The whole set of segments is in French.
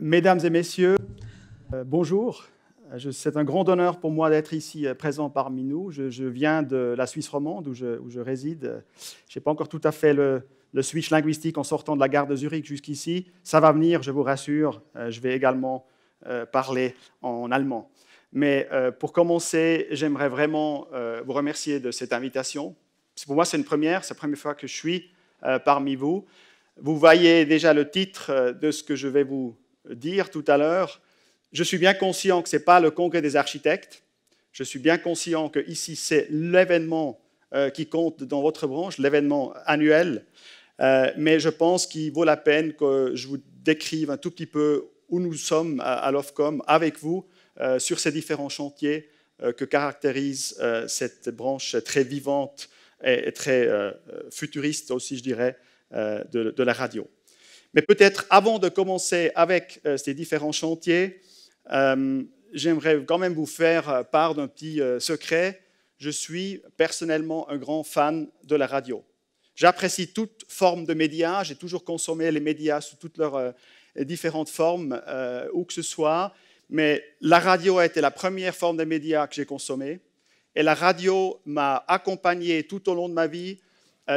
Mesdames et messieurs, euh, bonjour. C'est un grand honneur pour moi d'être ici euh, présent parmi nous. Je, viens de la Suisse romande où je, réside. Je n'ai pas encore tout à fait le, switch linguistique en sortant de la gare de Zurich jusqu'ici. Ça va venir, je vous rassure. Euh, je vais également parler en allemand. Mais pour commencer, j'aimerais vraiment vous remercier de cette invitation. Pour moi, c'est une première. C'est la première fois que je suis parmi vous. Vous voyez déjà le titre de ce que je vais vous dire tout à l'heure, je suis bien conscient que ce n'est pas le congrès des architectes, je suis bien conscient que ici c'est l'événement euh, qui compte dans votre branche, l'événement annuel, euh, mais je pense qu'il vaut la peine que je vous décrive un tout petit peu où nous sommes à, l'OFCOM avec vous euh, sur ces différents chantiers que caractérise cette branche très vivante et, très futuriste aussi, je dirais, de la radio. Mais peut-être avant de commencer avec euh, ces différents chantiers, euh, j'aimerais quand même vous faire euh, part d'un petit secret. Je suis personnellement un grand fan de la radio. J'apprécie toute forme de médias. J'ai toujours consommé les médias sous toutes leurs différentes formes, où que ce soit. Mais la radio a été la première forme de médias que j'ai consommée. Et la radio m'a accompagné tout au long de ma vie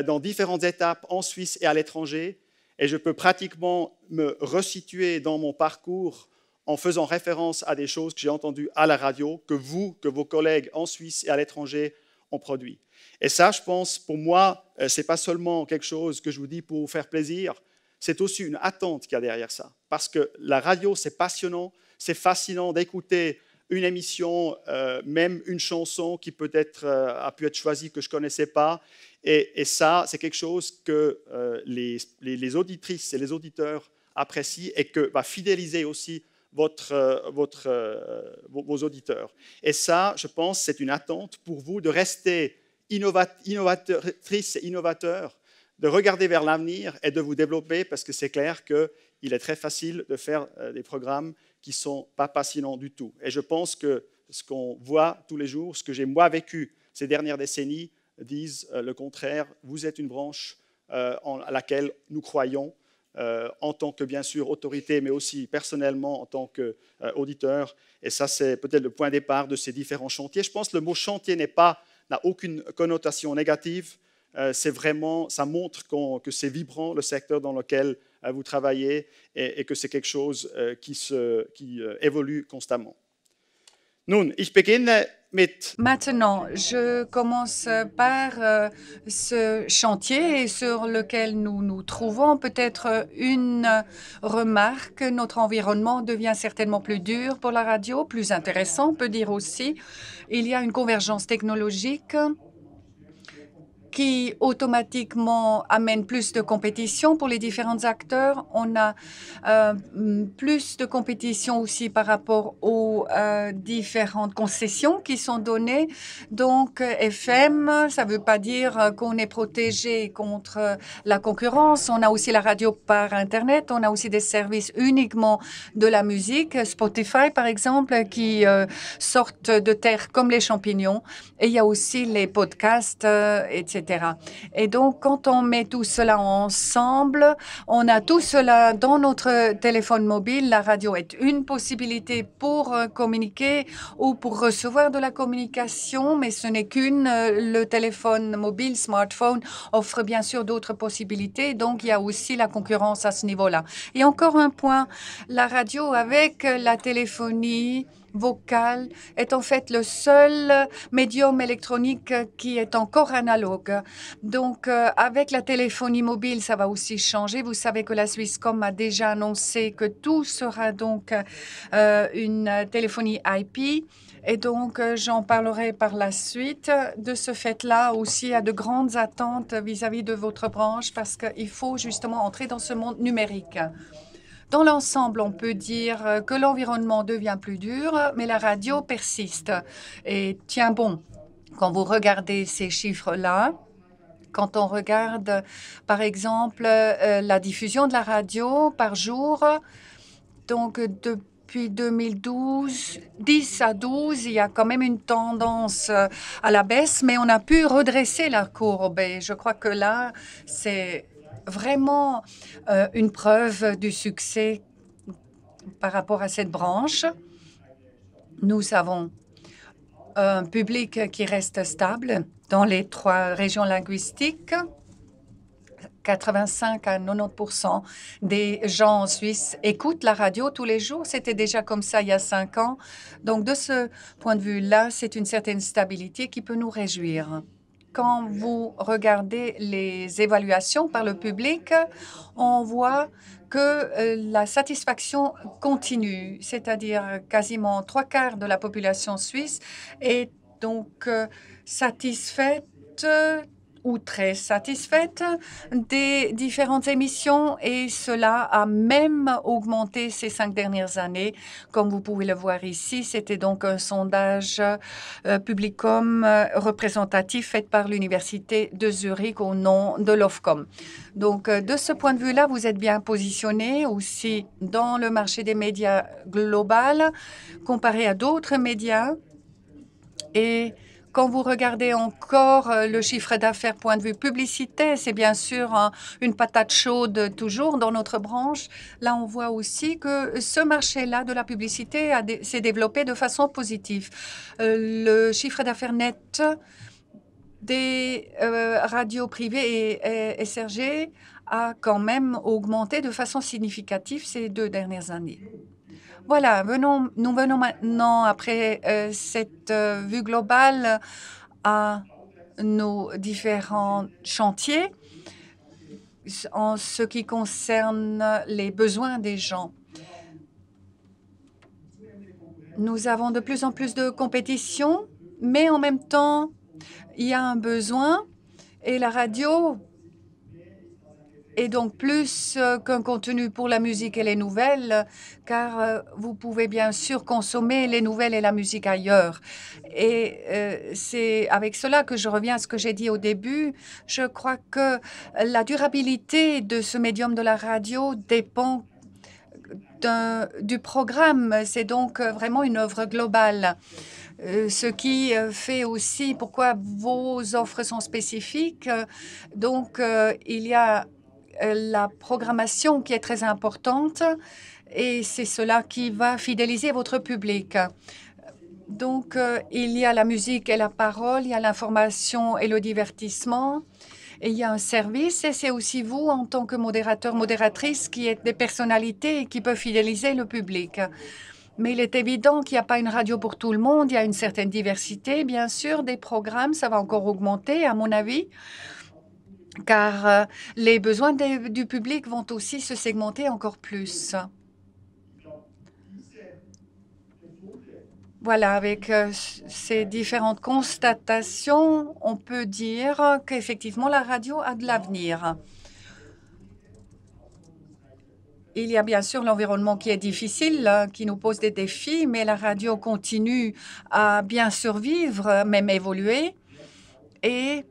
dans différentes étapes en Suisse et à l'étranger et je peux pratiquement me resituer dans mon parcours en faisant référence à des choses que j'ai entendues à la radio, que vous, que vos collègues en Suisse et à l'étranger ont produit. Et ça, je pense, pour moi, euh, ce n'est pas seulement quelque chose que je vous dis pour vous faire plaisir, c'est aussi une attente qu'il y a derrière ça. Parce que la radio, c'est passionnant, c'est fascinant d'écouter une émission, euh, même une chanson qui peut-être euh, a pu être choisie que je ne connaissais pas, et, ça, c'est quelque chose que euh, les, auditrices et les auditeurs apprécient et que va fidéliser aussi euh, euh, vos, auditeurs. Et ça, je pense, c'est une attente pour vous de rester innovatrice et innovateur, de regarder vers l'avenir et de vous développer parce que c'est clair qu'il est très facile de faire des programmes qui ne sont pas passionnants du tout. Et je pense que ce qu'on voit tous les jours, ce que j'ai moi vécu ces dernières décennies, disent euh, le contraire, vous êtes une branche euh, à laquelle nous croyons euh, en tant que, bien sûr, autorité, mais aussi personnellement en tant qu'auditeur. Et ça, c'est peut-être le point de départ de ces différents chantiers. Je pense que le mot chantier n'est pas n'a aucune connotation négative. c'est vraiment, ça montre que c'est vibrant le secteur dans lequel vous travaillez et, que c'est quelque chose qui, qui évolue constamment. Nun, ich beginne Maintenant, je commence par euh, ce chantier sur lequel nous nous trouvons. Peut-être une remarque, notre environnement devient certainement plus dur pour la radio, plus intéressant, on peut dire aussi. Il y a une convergence technologique qui automatiquement amène plus de compétition pour les différents acteurs. On a euh, plus de compétition aussi par rapport aux euh, différentes concessions qui sont données. Donc, FM, ça ne veut pas dire qu'on est protégé contre la concurrence. On a aussi la radio par Internet. On a aussi des services uniquement de la musique. Spotify, par exemple, qui euh, sortent de terre comme les champignons. Et il y a aussi les podcasts, etc et donc, quand on met tout cela ensemble, on a tout cela dans notre téléphone mobile. La radio est une possibilité pour euh, communiquer ou pour recevoir de la communication, mais ce n'est qu'une. Euh, le téléphone mobile, smartphone, offre bien sûr d'autres possibilités. Donc, il y a aussi la concurrence à ce niveau-là. Et encore un point, la radio avec la téléphonie, Vocal est en fait le seul médium électronique qui est encore analogue. Donc, euh, avec la téléphonie mobile, ça va aussi changer. Vous savez que la Swisscom a déjà annoncé que tout sera donc euh, une téléphonie IP. Et donc, euh, j'en parlerai par la suite. De ce fait-là aussi, a de grandes attentes vis-à-vis -vis de votre branche parce qu'il faut justement entrer dans ce monde numérique. Dans l'ensemble, on peut dire euh, que l'environnement devient plus dur, mais la radio persiste et tient bon. Quand vous regardez ces chiffres-là, quand on regarde, par exemple, euh, euh, la diffusion de la radio par jour, donc depuis 2012, 10 à 12, il y a quand même une tendance à la baisse, mais on a pu redresser la courbe. Et je crois que là, c'est vraiment euh, une preuve du succès par rapport à cette branche. Nous avons un public qui reste stable dans les trois régions linguistiques. 85 à 90 des gens en Suisse écoutent la radio tous les jours. C'était déjà comme ça il y a cinq ans. Donc, de ce point de vue-là, c'est une certaine stabilité qui peut nous réjouir quand vous regardez les évaluations par le public, on voit que euh, la satisfaction continue, c'est-à-dire quasiment trois quarts de la population suisse est donc euh, satisfaite ou très satisfaite des différentes émissions et cela a même augmenté ces cinq dernières années. Comme vous pouvez le voir ici, c'était donc un sondage euh, publicum euh, représentatif fait par l'Université de Zurich au nom de l'OFCOM. Donc, euh, de ce point de vue-là, vous êtes bien positionné aussi dans le marché des médias global comparé à d'autres médias et quand vous regardez encore euh, le chiffre d'affaires point de vue publicité, c'est bien sûr hein, une patate chaude toujours dans notre branche. Là, on voit aussi que ce marché-là de la publicité s'est développé de façon positive. Euh, le chiffre d'affaires net des euh, radios privées et, SRG a quand même augmenté de façon significative ces deux dernières années. Voilà, nous venons maintenant, après euh, cette euh, vue globale, à nos différents chantiers en ce qui concerne les besoins des gens. Nous avons de plus en plus de compétitions, mais en même temps, il y a un besoin et la radio et donc plus euh, qu'un contenu pour la musique et les nouvelles, car euh, vous pouvez bien sûr consommer les nouvelles et la musique ailleurs. Et euh, c'est avec cela que je reviens à ce que j'ai dit au début. Je crois que la durabilité de ce médium de la radio dépend du programme. C'est donc vraiment une œuvre globale. ce qui fait aussi pourquoi vos offres sont spécifiques. Donc, il y a euh, la programmation qui est très importante et c'est cela qui va fidéliser votre public. Donc, euh, il y a la musique et la parole, il y a l'information et le divertissement, et il y a un service, et c'est aussi vous, en tant que modérateur, modératrice, qui êtes des personnalités qui peuvent fidéliser le public. Mais il est évident qu'il n'y a pas une radio pour tout le monde, il y a une certaine diversité, bien sûr, des programmes, ça va encore augmenter, à mon avis car euh, les besoins du public vont aussi se segmenter encore plus. Voilà, avec euh, ces différentes constatations, on peut dire qu'effectivement la radio a de l'avenir. Il y a bien sûr l'environnement qui est difficile, hein, qui nous pose des défis, mais la radio continue à bien survivre, même évoluer. Et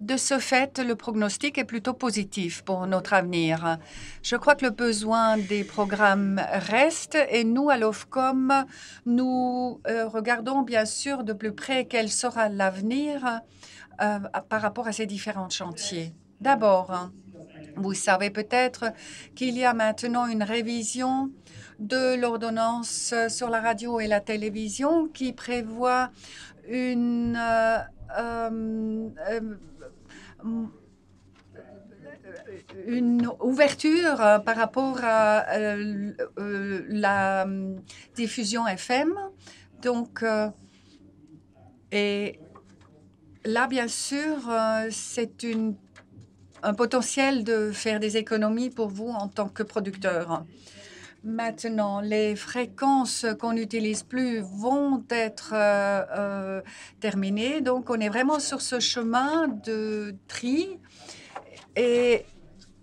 de ce fait, le pronostic est plutôt positif pour notre avenir. Je crois que le besoin des programmes reste et nous, à l'OFCOM, nous euh, regardons bien sûr de plus près quel sera l'avenir euh, par rapport à ces différents chantiers. D'abord, vous savez peut-être qu'il y a maintenant une révision de l'ordonnance sur la radio et la télévision qui prévoit une... Euh, une euh, euh, euh, ouverture par rapport à la diffusion FM. Donc, et là, bien sûr, c'est un potentiel de faire des économies pour vous en tant que producteur. Maintenant, les fréquences qu'on n'utilise plus vont être euh, euh, terminées. Donc, on est vraiment sur ce chemin de tri. Et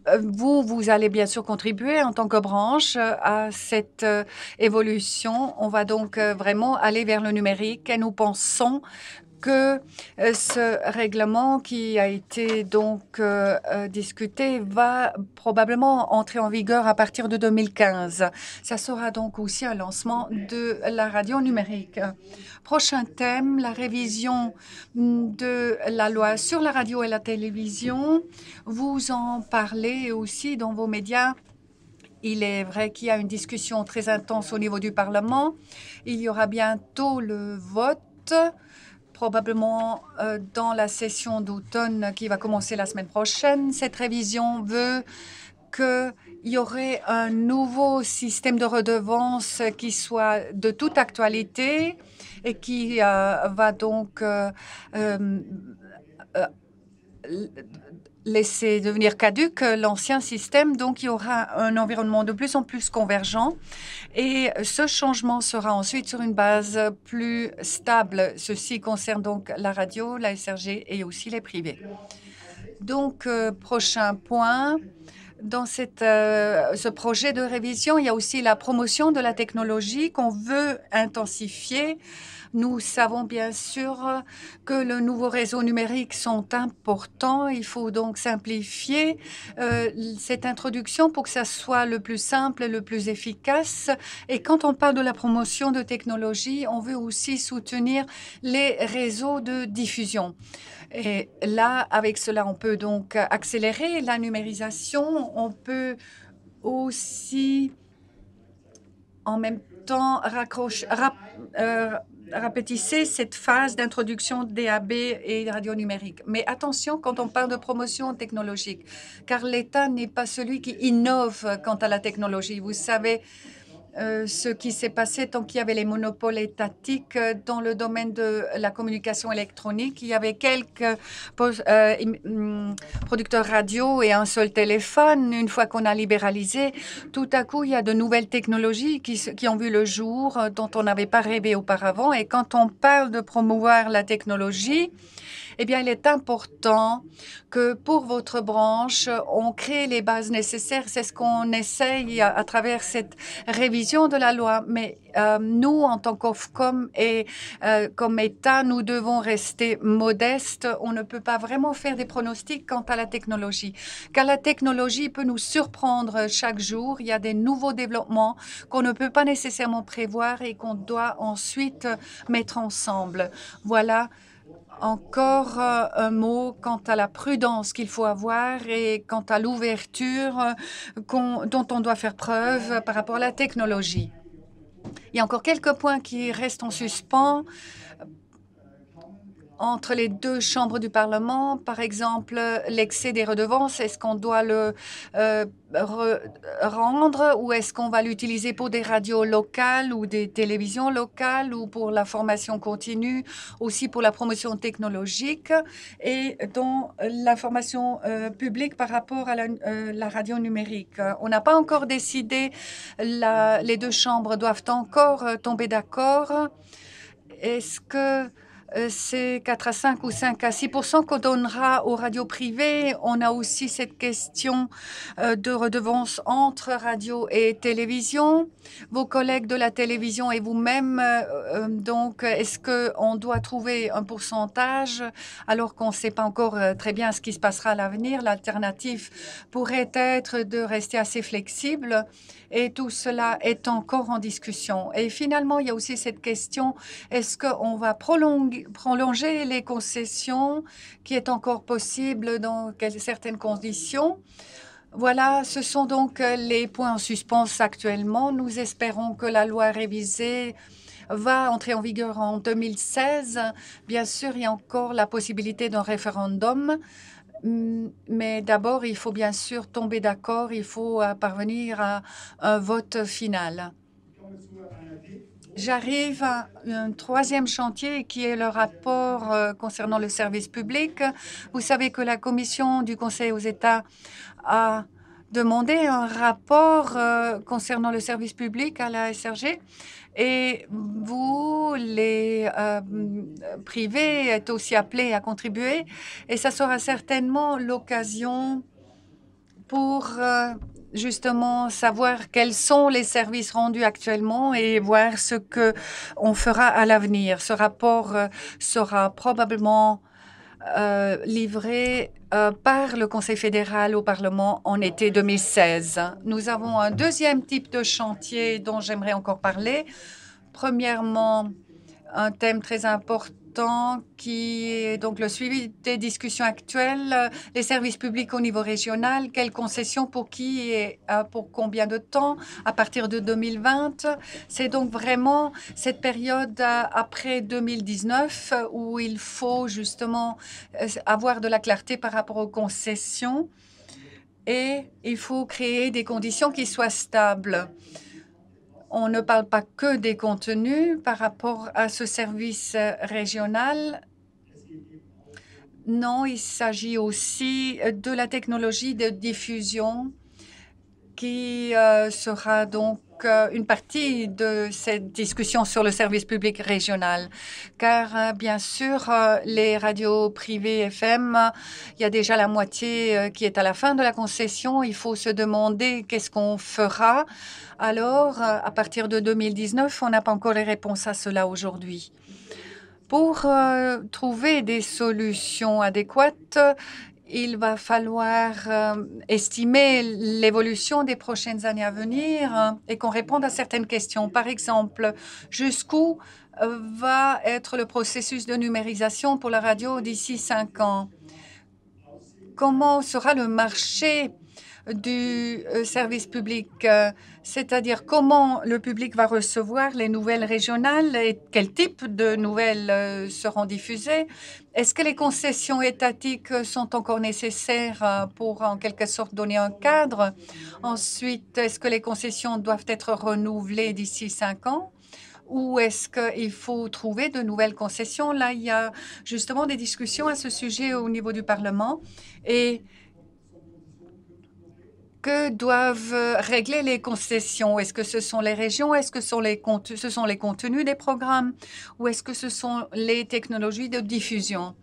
euh, vous, vous allez bien sûr contribuer en tant que branche à cette évolution. On va donc vraiment aller vers le numérique et nous pensons que euh, ce règlement qui a été donc euh, euh, discuté va probablement entrer en vigueur à partir de 2015. Ça sera donc aussi un lancement de la radio numérique. Prochain thème, la révision de la loi sur la radio et la télévision. Vous en parlez aussi dans vos médias. Il est vrai qu'il y a une discussion très intense au niveau du Parlement. Il y aura bientôt le vote probablement euh, dans la session d'automne qui va commencer la semaine prochaine. Cette révision veut qu'il y aurait un nouveau système de redevances qui soit de toute actualité et qui euh, va donc euh, laisser devenir caduque l'ancien système. Donc, il y aura un environnement de plus en plus convergent. Et ce changement sera ensuite sur une base plus stable. Ceci concerne donc la radio, la SRG et aussi les privés. Donc, euh, prochain point, dans cette, euh, ce projet de révision, il y a aussi la promotion de la technologie qu'on veut intensifier. Nous savons bien sûr euh, que le nouveau réseau numérique sont importants. Il faut donc simplifier euh, cette introduction pour que ça soit le plus simple, le plus efficace. Et quand on parle de la promotion de technologie, on veut aussi soutenir les réseaux de diffusion. Et là, avec cela, on peut donc accélérer la numérisation. On peut aussi, en même temps, raccrocher, euh, cette phase d'introduction DAB et radio numérique. Mais attention quand on parle de promotion technologique, car l'État n'est pas celui qui innove quant à la technologie. Vous savez, euh, ce qui s'est passé tant qu'il y avait les monopoles étatiques euh, dans le domaine de la communication électronique. Il y avait quelques euh, mm, producteurs radio et un seul téléphone. Une fois qu'on a libéralisé, tout à coup, il y a de nouvelles technologies qui ont vu le jour, dont on n'avait pas rêvé auparavant. Et quand on parle de promouvoir la technologie, eh bien, il est important que pour votre branche, on crée les bases nécessaires. C'est ce qu'on essaye à, travers cette révision de la loi. Mais euh, nous, en tant qu'OFCOM et euh, comme État, nous devons rester modestes. On ne peut pas vraiment faire des pronostics quant à la technologie, car la technologie peut nous surprendre chaque jour. Il y a des nouveaux développements qu'on ne peut pas nécessairement prévoir et qu'on doit ensuite mettre ensemble. Voilà encore euh, un mot quant à la prudence qu'il faut avoir et quant à l'ouverture euh, dont on doit faire preuve par rapport à la technologie. Il y a encore quelques points qui restent en suspens entre les deux chambres du Parlement, par exemple l'excès des redevances, est-ce qu'on doit le euh, rendre ou est-ce qu'on va l'utiliser pour des radios locales ou des télévisions locales ou pour la formation continue, aussi pour la promotion technologique et dans la formation euh, publique par rapport à euh, la, radio numérique. On n'a pas encore décidé, les deux chambres doivent encore tomber d'accord. Est-ce que euh, c'est 4 à 5 ou 5 à 6 qu'on donnera aux radios privées. On a aussi cette question euh, de redevance entre radio et télévision. Vos collègues de la télévision et vous-même, euh, donc, est-ce qu'on doit trouver un pourcentage alors qu'on ne sait pas encore très bien ce qui se passera à l'avenir L'alternative pourrait être de rester assez flexible et tout cela est encore en discussion. Et finalement, il y a aussi cette question, est-ce qu'on va prolonger prolonger les concessions qui est encore possible dans certaines conditions. Voilà, ce sont donc euh, les points en suspens actuellement. Nous espérons que la loi révisée va entrer en vigueur en 2016. Bien sûr, il y a encore la possibilité d'un référendum. Hum, mais d'abord, il faut bien sûr tomber d'accord, il faut euh, parvenir à un vote final. J'arrive à un troisième chantier qui est le rapport euh, concernant le service public. Vous savez que la Commission du Conseil aux États a demandé un rapport euh, concernant le service public à la SRG et vous, les euh, privés, êtes aussi appelés à contribuer et ça sera certainement l'occasion pour euh, justement savoir quels sont les services rendus actuellement et voir ce que on fera à l'avenir. Ce rapport euh, sera probablement euh, livré par le Conseil fédéral au Parlement en été 2016. Nous avons un deuxième type de chantier dont j'aimerais encore parler. Premièrement, un thème très important temps qui est donc le suivi des discussions actuelles, euh, les services publics au niveau régional, quelles concessions pour qui et euh, pour combien de temps à partir de 2020. C'est donc vraiment cette période euh, après 2019 où il faut justement avoir de la clarté par rapport aux concessions et il faut créer des conditions qui soient stables on ne parle pas que des contenus par rapport à ce service euh, régional. Non, il s'agit aussi euh, de la technologie de diffusion qui euh, sera donc euh, une partie de cette discussion sur le service public régional. Car euh, bien sûr, les radios privées FM, il y a déjà la moitié qui est à la fin de la concession. Il faut se demander qu'est-ce qu'on fera. Alors, à partir de 2019, on n'a pas encore les réponses à cela aujourd'hui. Pour trouver des solutions adéquates, il va falloir euh, estimer l'évolution des prochaines années à venir euh, et qu'on réponde à certaines questions. Par exemple, jusqu'où euh, va être le processus de numérisation pour la radio d'ici cinq ans Comment sera le marché du euh, service public, euh, c'est-à-dire comment le public va recevoir les nouvelles régionales et quel type de nouvelles euh, seront diffusées. Est-ce que les concessions étatiques sont encore nécessaires pour en quelque sorte donner un cadre Ensuite, est-ce que les concessions doivent être renouvelées d'ici cinq ans ou est-ce qu'il faut trouver de nouvelles concessions Là, il y a justement des discussions à ce sujet au niveau du Parlement et que doivent euh, régler les concessions Est-ce que ce sont les régions Est-ce que ce sont les, contenus, ce sont les contenus des programmes Ou est-ce que ce sont les technologies de diffusion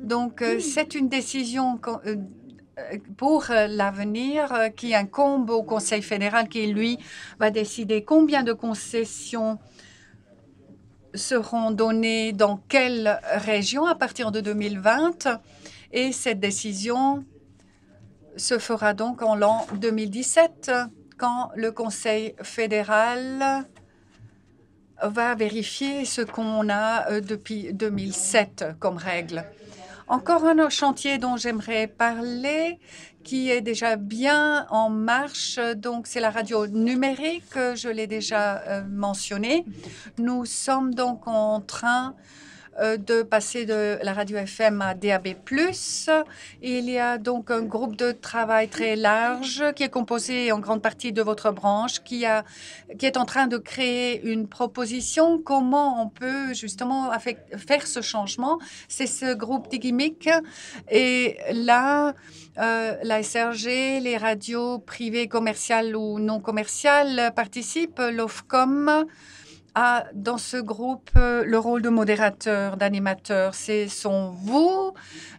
Donc, euh, c'est une décision euh, pour l'avenir qui incombe au Conseil fédéral qui, lui, va décider combien de concessions seront données dans quelle région à partir de 2020. Et cette décision se fera donc en l'an 2017, quand le Conseil fédéral va vérifier ce qu'on a euh, depuis 2007 comme règle. Encore un chantier dont j'aimerais parler, qui est déjà bien en marche, donc c'est la radio numérique, je l'ai déjà euh, mentionné. Nous sommes donc en train euh, de passer de la radio FM à DAB+. Il y a donc un groupe de travail très large qui est composé en grande partie de votre branche, qui, a, qui est en train de créer une proposition. Comment on peut justement faire ce changement C'est ce groupe Digimic. Et là, euh, la SRG, les radios privées commerciales ou non commerciales participent, l'OFCOM, a dans ce groupe euh, le rôle de modérateur, d'animateur. Ce sont vous,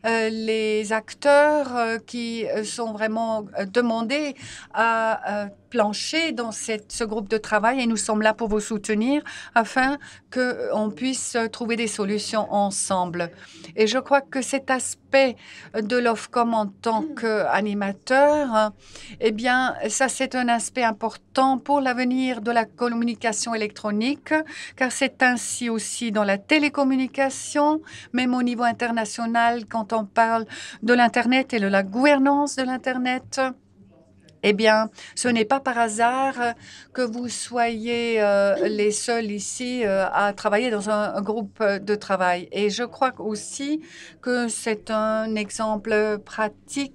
euh, les acteurs, euh, qui sont vraiment demandés à plancher dans cette, ce groupe de travail et nous sommes là pour vous soutenir afin qu'on euh, puisse euh, trouver des solutions ensemble. Et je crois que cet aspect de l'OFCOM en tant mm. qu'animateur, hein, eh bien, ça c'est un aspect important pour l'avenir de la communication électronique, car c'est ainsi aussi dans la télécommunication, même au niveau international, quand on parle de l'Internet et de la gouvernance de l'Internet. Eh bien, ce n'est pas par hasard euh, que vous soyez euh, les seuls ici euh, à travailler dans un, groupe de travail. Et je crois aussi que c'est un exemple pratique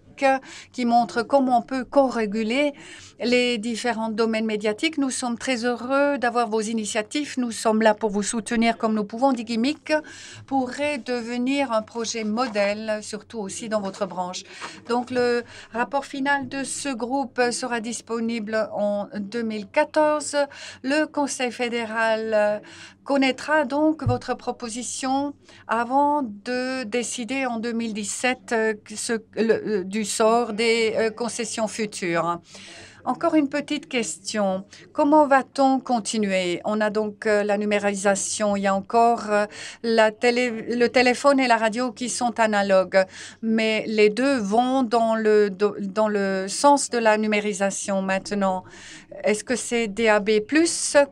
qui montre comment on peut co-réguler les différents domaines médiatiques. Nous sommes très heureux d'avoir vos initiatives. Nous sommes là pour vous soutenir comme nous pouvons. Digimic pourrait devenir un projet modèle, surtout aussi dans votre branche. Donc, le rapport final de ce groupe sera disponible en 2014. Le Conseil fédéral connaîtra donc votre proposition avant de décider en 2017 euh, ce, euh, du sort des euh, concessions futures. Encore une petite question. Comment va-t-on continuer On a donc euh, la numérisation, il y a encore euh, la le téléphone et la radio qui sont analogues, mais les deux vont dans le, dans le sens de la numérisation maintenant. Est-ce que c'est DAB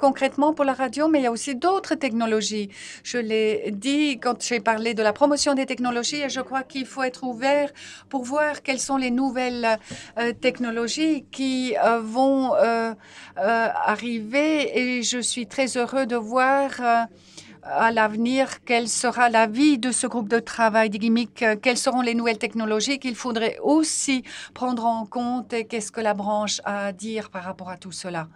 concrètement pour la radio, mais il y a aussi d'autres technologies. Je l'ai dit quand j'ai parlé de la promotion des technologies et je crois qu'il faut être ouvert pour voir quelles sont les nouvelles euh, technologies qui euh, vont euh, euh, arriver et je suis très heureux de voir à l'avenir quelle sera la vie de ce groupe de travail gimmicks, quelles seront les nouvelles technologies qu'il faudrait aussi prendre en compte et qu'est-ce que la branche a à dire par rapport à tout cela.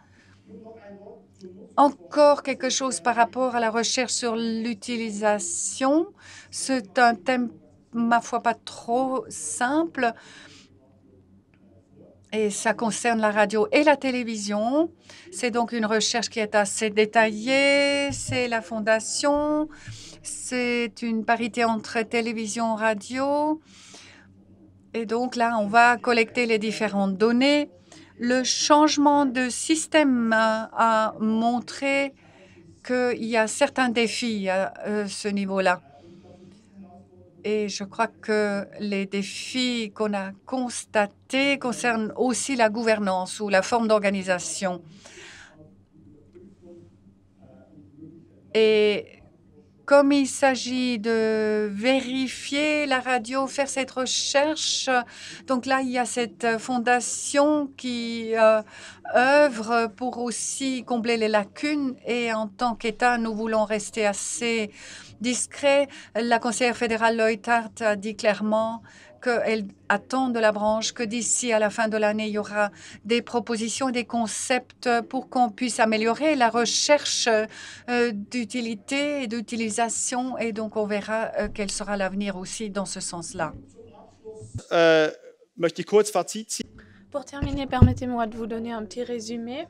Encore quelque chose par rapport à la recherche sur l'utilisation. C'est un thème, ma foi, pas trop simple et ça concerne la radio et la télévision. C'est donc une recherche qui est assez détaillée. C'est la fondation. C'est une parité entre télévision et radio. Et donc là, on va collecter les différentes données. Le changement de système a montré qu'il y a certains défis à euh, ce niveau-là. Et je crois que les défis qu'on a constatés concernent aussi la gouvernance ou la forme d'organisation. Et comme il s'agit de vérifier la radio, faire cette recherche, donc là, il y a cette euh, fondation qui euh, œuvre pour aussi combler les lacunes. Et en tant qu'État, nous voulons rester assez discret. La conseillère fédérale Lloyd a dit clairement qu'elle attend de la branche que d'ici à la fin de l'année, il y aura des propositions des concepts pour qu'on puisse améliorer la recherche euh, d'utilité et d'utilisation. Et donc, on verra euh, quel sera l'avenir aussi dans ce sens-là. Euh, pour terminer, permettez-moi de vous donner un petit résumé.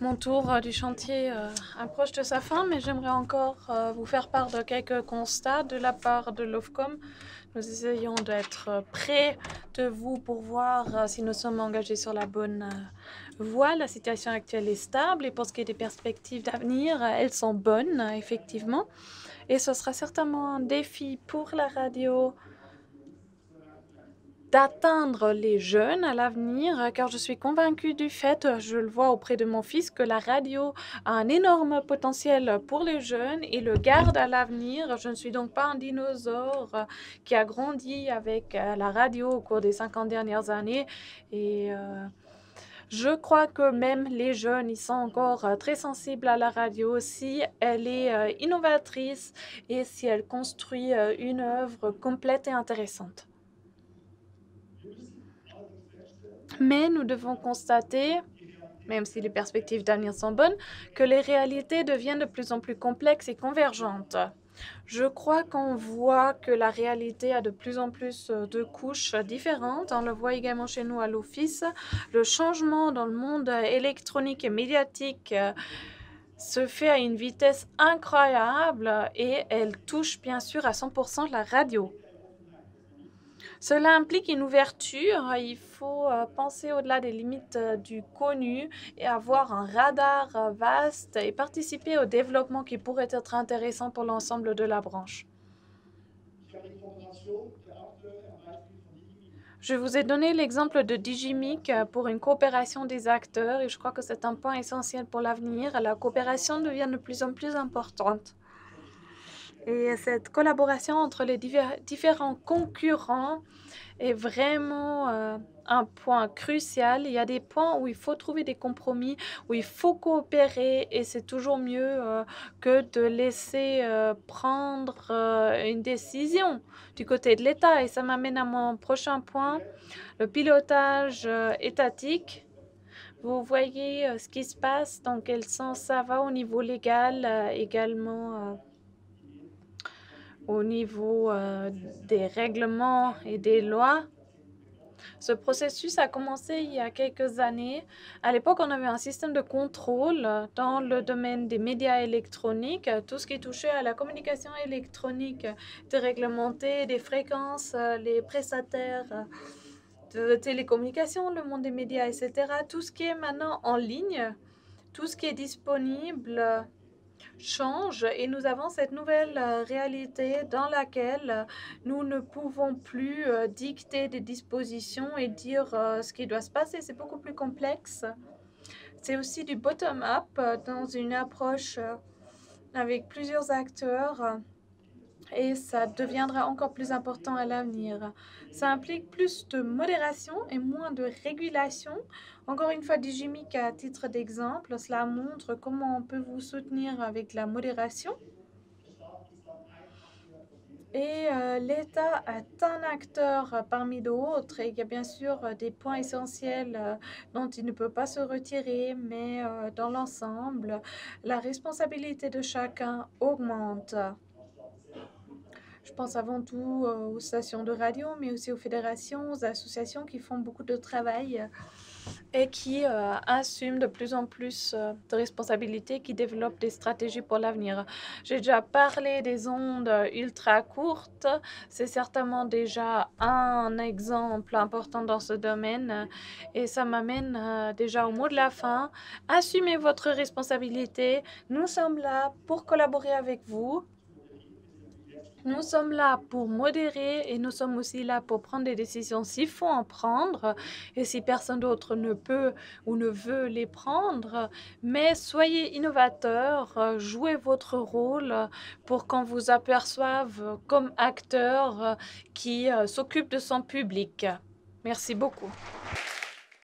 Mon tour du chantier approche de sa fin, mais j'aimerais encore vous faire part de quelques constats de la part de l'OFCOM nous essayons d'être près de vous pour voir euh, si nous sommes engagés sur la bonne euh, voie. La situation actuelle est stable et pour ce qui est des perspectives d'avenir, euh, elles sont bonnes, effectivement. Et ce sera certainement un défi pour la radio d'atteindre les jeunes à l'avenir, euh, car je suis convaincue du fait, euh, je le vois auprès de mon fils, que la radio a un énorme potentiel pour les jeunes et le garde à l'avenir. Je ne suis donc pas un dinosaure euh, qui a grandi avec la radio au cours des 50 dernières années. Et je crois que même les jeunes, ils sont encore très sensibles à la radio si elle est innovatrice et si elle construit une œuvre complète et intéressante. mais nous devons constater, même si les perspectives d'avenir sont bonnes, que les réalités deviennent de plus en plus complexes et convergentes. Je crois qu'on voit que la réalité a de plus en plus euh, de couches différentes. On le voit également chez nous à l'Office. Le changement dans le monde euh, électronique et médiatique euh, se fait à une vitesse incroyable et elle touche bien sûr à 100% la radio. Cela implique une ouverture. Il faut euh, penser au-delà des limites euh, du connu et avoir un radar euh, vaste et participer au développement qui pourrait être intéressant pour l'ensemble de la branche. Je vous ai donné l'exemple de Digimic pour une coopération des acteurs et je crois que c'est un point essentiel pour l'avenir. La coopération devient de plus en plus importante. Et cette collaboration entre les différents concurrents est vraiment euh, un point crucial. Il y a des points où il faut trouver des compromis, où il faut coopérer et c'est toujours mieux euh, que de laisser euh, prendre une décision du côté de l'État. Et ça m'amène à mon prochain point, le pilotage étatique. Vous voyez ce qui se passe, dans quel sens ça va au niveau légal également au niveau euh, des règlements et des lois. Ce processus a commencé il y a quelques années. À l'époque, on avait un système de contrôle dans le domaine des médias électroniques. Tout ce qui touchait à la communication électronique de réglementer des fréquences, les prestataires de télécommunications, le monde des médias, etc. Tout ce qui est maintenant en ligne, tout ce qui est disponible change et nous avons cette nouvelle euh, réalité dans laquelle euh, nous ne pouvons plus euh, dicter des dispositions et dire ce qui doit se passer. C'est beaucoup plus complexe. C'est aussi du bottom-up dans une approche avec plusieurs acteurs et ça deviendra encore plus important à l'avenir. Ça implique plus de modération et moins de régulation. Encore une fois, Digimic à titre d'exemple, cela montre comment on peut vous soutenir avec la modération. Et euh, l'État est un acteur parmi d'autres et il y a bien sûr euh, des points essentiels euh, dont il ne peut pas se retirer, mais dans l'ensemble, la responsabilité de chacun augmente je pense avant tout euh, aux stations de radio, mais aussi aux fédérations, aux associations qui font beaucoup de travail euh, et qui euh, assument de plus en plus de responsabilités, qui développent des stratégies pour l'avenir. J'ai déjà parlé des ondes ultra courtes. C'est certainement déjà un exemple important dans ce domaine. Et ça m'amène déjà au mot de la fin. Assumez votre responsabilité. Nous sommes là pour collaborer avec vous. Nous sommes là pour modérer et nous sommes aussi là pour prendre des décisions s'il faut en prendre et si personne d'autre ne peut ou ne veut les prendre. Mais soyez innovateurs, jouez votre rôle pour qu'on vous aperçoive comme acteur qui euh, s'occupe de son public. Merci beaucoup.